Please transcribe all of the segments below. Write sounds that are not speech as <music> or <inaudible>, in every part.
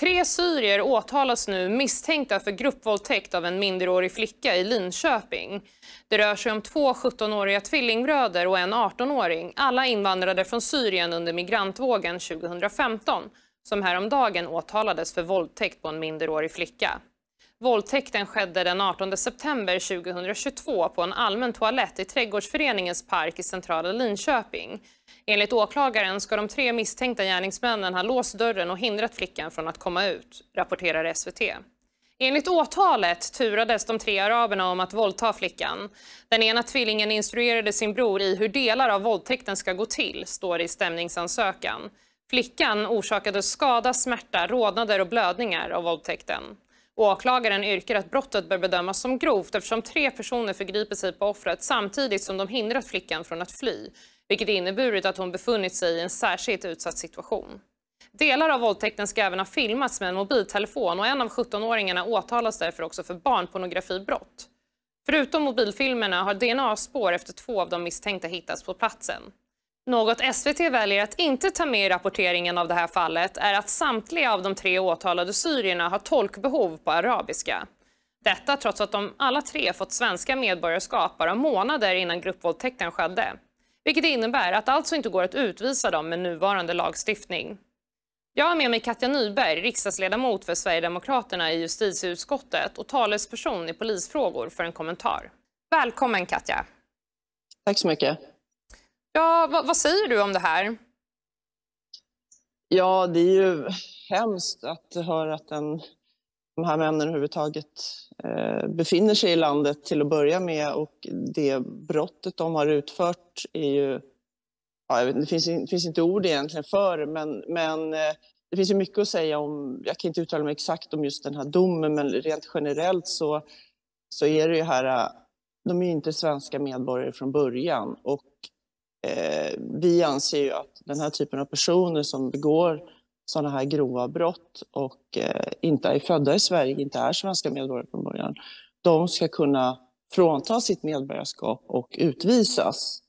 Tre syrier åtalas nu misstänkta för gruppvåldtäkt av en minderårig flicka i Linköping. Det rör sig om två 17-åriga tvillingbröder och en 18-åring. Alla invandrade från Syrien under migrantvågen 2015 som häromdagen åtalades för våldtäkt på en minderårig flicka. Våldtäkten skedde den 18 september 2022 på en allmän toalett i Trädgårdsföreningens park i centrala Linköping. Enligt åklagaren ska de tre misstänkta gärningsmännen ha låst dörren och hindrat flickan från att komma ut, rapporterar SVT. Enligt åtalet turades de tre araberna om att våldta flickan. Den ena tvillingen instruerade sin bror i hur delar av våldtäkten ska gå till, står det i stämningsansökan. Flickan orsakade skada, smärta, rodnader och blödningar av våldtäkten. Åklagaren yrkar att brottet bör bedömas som grovt eftersom tre personer förgriper sig på offret samtidigt som de hindrat flickan från att fly, vilket inneburit att hon befunnit sig i en särskilt utsatt situation. Delar av våldtäkten ska även ha filmats med en mobiltelefon och en av 17-åringarna åtalas därför också för barnpornografibrott. Förutom mobilfilmerna har DNA-spår efter två av de misstänkta hittats på platsen. Något SVT väljer att inte ta med i rapporteringen av det här fallet är att samtliga av de tre åtalade syrierna har tolkbehov på arabiska. Detta trots att de alla tre fått svenska medborgarskap bara månader innan gruppvåldtäkten skedde. Vilket innebär att det alltså inte går att utvisa dem med nuvarande lagstiftning. Jag har med mig Katja Nyberg, riksdagsledamot för Sverigedemokraterna i justitieutskottet och talesperson i polisfrågor för en kommentar. Välkommen Katja! Tack så mycket. Ja, vad, vad säger du om det här? Ja, det är ju hemskt att höra att den, de här männen överhuvudtaget eh, befinner sig i landet till att börja med och det brottet de har utfört är ju... Ja, vet, det, finns, det finns inte ord egentligen för det, men, men eh, det finns ju mycket att säga om, jag kan inte uttala mig exakt om just den här domen, men rent generellt så, så är det ju här, eh, de är ju inte svenska medborgare från början och Eh, vi anser ju att den här typen av personer som begår sådana här grova brott och eh, inte är födda i Sverige, inte är svenska medborgare från början, de ska kunna frånta sitt medborgarskap och utvisas.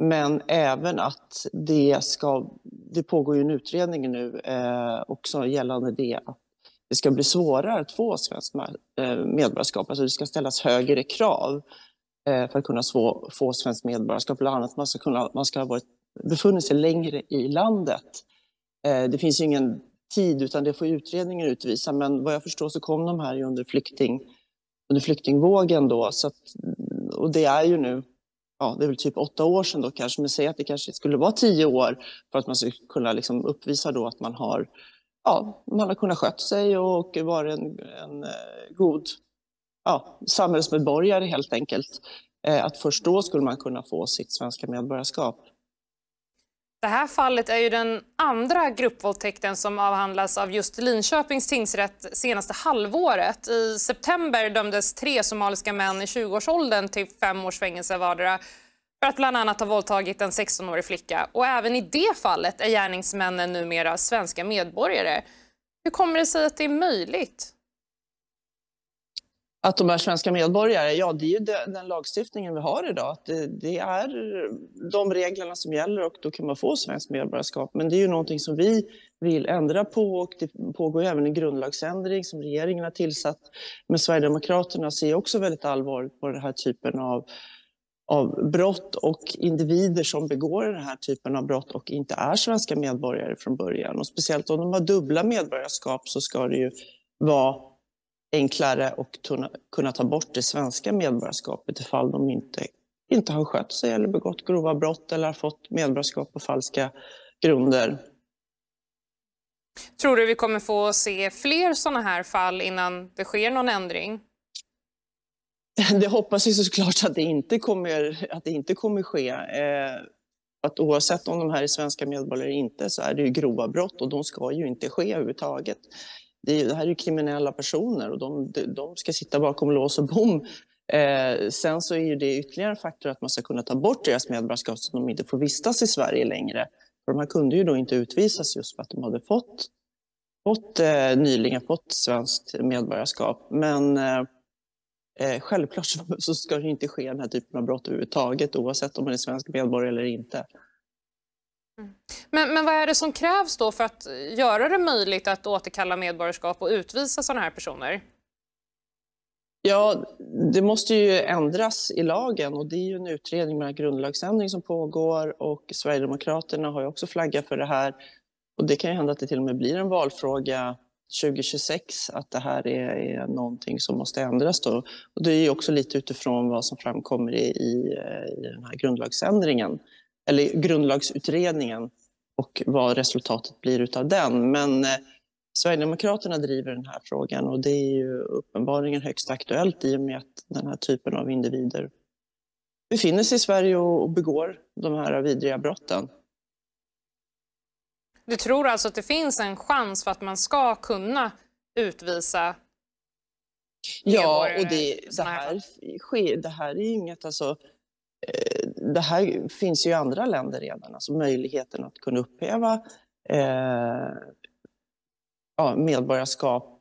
Men även att det ska, det pågår ju en utredning nu eh, också gällande det att det ska bli svårare att få svenskt eh, medborgarskap, alltså det ska ställas högre krav Eh, för att kunna få, få svenskt medborgarskap. Bland annat man ska, kunna, man ska ha varit, befunnit sig längre i landet. Eh, det finns ju ingen tid, utan det får utredningen utvisa. Men vad jag förstår så kom de här under, flykting, under flyktingvågen då. Så att, och det är ju nu, ja, det är väl typ åtta år sedan då kanske, men säg att det kanske skulle vara tio år för att man ska kunna liksom uppvisa då att man har, ja, man har kunnat sköta sig och varit en, en eh, god ja, samhällsmedborgare helt enkelt. Eh, att först då skulle man kunna få sitt svenska medborgarskap. Det här fallet är ju den andra gruppvåldtäkten som avhandlas av just Linköpings tingsrätt senaste halvåret. I september dömdes tre somaliska män i 20-årsåldern till fem års fängelse vardera för att bland annat ha våldtagit en 16-årig flicka. Och även i det fallet är gärningsmännen numera svenska medborgare. Hur kommer det sig att det är möjligt? Att de är svenska medborgare, ja det är ju den lagstiftningen vi har idag. det, det, är de reglerna som gäller och då kan man få svenskt medborgarskap. Men det är ju någonting som vi vill ändra på och det pågår även en grundlagsändring som regeringen har tillsatt. Men Sverigedemokraterna ser också väldigt allvarligt på den här typen av av brott och individer som begår den här typen av brott och inte är svenska medborgare från början. Och speciellt om de har dubbla medborgarskap så ska det ju vara enklare att kunna ta bort det svenska medborgarskapet ifall de inte, inte har skött sig eller begått grova brott eller har fått medborgarskap på falska grunder. Tror du vi kommer få se fler sådana här fall innan det sker någon ändring? <laughs> Det hoppas vi såklart att det inte kommer, att det inte kommer ske. Eh, att oavsett om de här är svenska medborgare eller inte så är det ju grova brott och de ska ju inte ske överhuvudtaget det, är, det här är ju kriminella personer och de, de ska sitta bakom lås och bom. Eh, sen så är det ytterligare en faktor att man ska kunna ta bort deras medborgarskap så att de inte får vistas i Sverige längre. För de här kunde ju då inte utvisas just för att de hade fått, fått eh, nyligen fått svenskt medborgarskap. Men eh, eh självklart så, <laughs> så ska det inte ske den här typen av brott överhuvudtaget oavsett om man är svensk medborgare eller inte. Mm. Men, men vad är det som krävs då för att göra det möjligt att återkalla medborgarskap och utvisa sådana här personer? Ja, det måste ju ändras i lagen och det är ju en utredning med en grundlagsändring som pågår och Sverigedemokraterna har ju också flaggat för det här. Och det kan ju hända att det till och med blir en valfråga 2026 att det här är, är någonting som måste ändras då. Och det är ju också lite utifrån vad som framkommer i, i, i den här grundlagsändringen eller grundlagsutredningen och vad resultatet blir utav den. Men eh, Sverigedemokraterna driver den här frågan och det är ju uppenbarligen högst aktuellt i och med att den här typen av individer befinner sig i Sverige och begår de här vidriga brotten. Du tror alltså att det finns en chans för att man ska kunna utvisa Ja, och det, det, här, det här är inget, alltså, eh, det här finns ju i andra länder redan, alltså möjligheten att kunna upphäva eh, ja, medborgarskap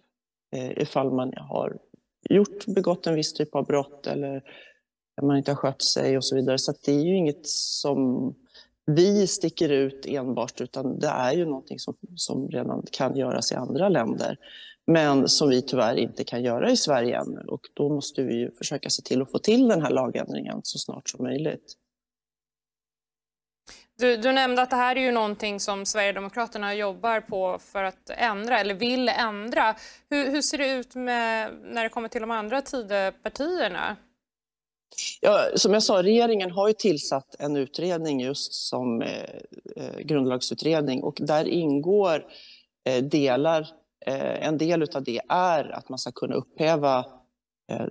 eh, ifall man har gjort, begått en viss typ av brott eller man inte har skött sig och så vidare. Så det är ju inget som vi sticker ut enbart, utan det är ju någonting som, som redan kan göras i andra länder, men som vi tyvärr inte kan göra i Sverige ännu. Och då måste vi ju försöka se till att få till den här lagändringen så snart som möjligt. Du, du, nämnde att det här är ju någonting som Sverigedemokraterna jobbar på för att ändra, eller vill ändra. Hur, hur ser det ut med, när det kommer till de andra Tidöpartierna? Ja, som jag sa, regeringen har ju tillsatt en utredning just som eh, eh grundlagsutredning och där ingår eh, delar, eh, en del av det är att man ska kunna upphäva Eh,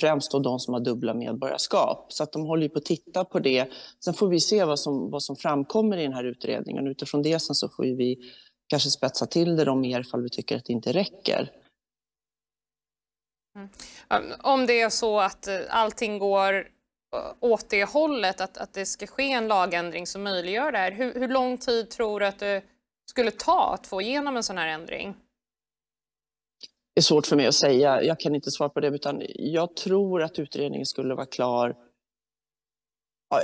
främst då de som har dubbla medborgarskap. Så att de håller på att titta på det. Sen får vi se vad som, vad som framkommer i den här utredningen. Utifrån det sen så får vi kanske spetsa till det om mer ifall vi tycker att det inte räcker. Mm. Om det är så att eh, allting går eh, åt det hållet, att, att det ska ske en lagändring som möjliggör det här, hur, hur lång tid tror du att det skulle ta att få igenom en sån här ändring? är svårt för mig att säga. Jag kan inte svara på det, utan jag tror att utredningen skulle vara klar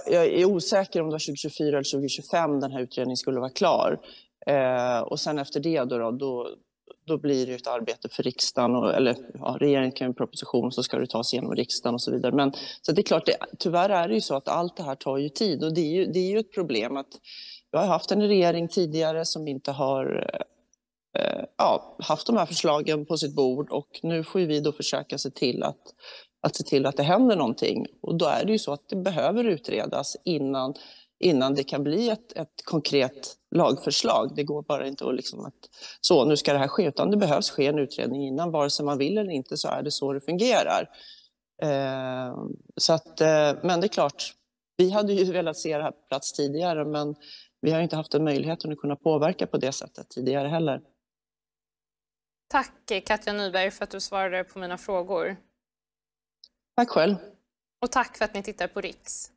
jag är osäker om det var 2024 eller 2025 den här utredningen skulle vara klar. Eh, och sen efter det då, då, då, blir det ett arbete för riksdagen, och, eller ja, regeringen kan en proposition så ska det tas igenom riksdagen och så vidare. Men så det är klart, det, tyvärr är det ju så att allt det här tar ju tid och det är ju, det är ju ett problem att jag har haft en regering tidigare som inte har eh, Eh, ja, haft de här förslagen på sitt bord och nu får vi då försöka se till att, att se till att det händer någonting. Och då är det ju så att det behöver utredas innan, innan det kan bli ett, ett konkret lagförslag. Det går bara inte att liksom att så, nu ska det här ske, utan det behövs ske en utredning innan, vare sig man vill eller inte så är det så det fungerar. Eh, så att, eh, men det är klart, vi hade ju velat se det här på plats tidigare, men vi har inte haft den möjligheten att kunna påverka på det sättet tidigare heller. Tack Katja Nyberg för att du svarade på mina frågor. Tack själv. Och tack för att ni tittar på Riks.